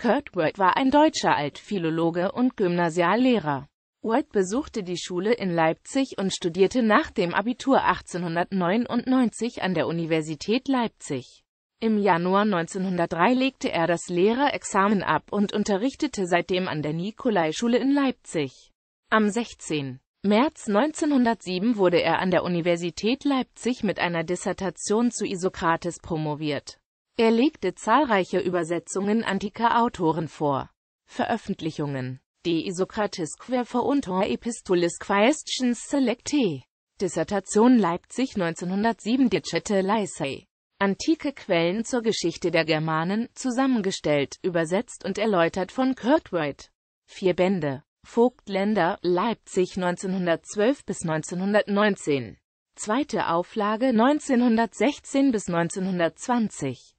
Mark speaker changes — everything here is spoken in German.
Speaker 1: Kurt Wörth war ein deutscher Altphilologe und Gymnasiallehrer. Wörth besuchte die Schule in Leipzig und studierte nach dem Abitur 1899 an der Universität Leipzig. Im Januar 1903 legte er das Lehrerexamen ab und unterrichtete seitdem an der Nikolaischule in Leipzig. Am 16. März 1907 wurde er an der Universität Leipzig mit einer Dissertation zu Isokrates promoviert er legte zahlreiche Übersetzungen antiker Autoren vor. Veröffentlichungen De Socrates quae fountor epistulis questions selecte. Dissertation Leipzig 1907 Dicete Lycée. Antike Quellen zur Geschichte der Germanen, zusammengestellt, übersetzt und erläutert von Kurt White. Vier Bände. Vogtländer, Leipzig 1912 bis 1919. Zweite Auflage 1916 bis 1920.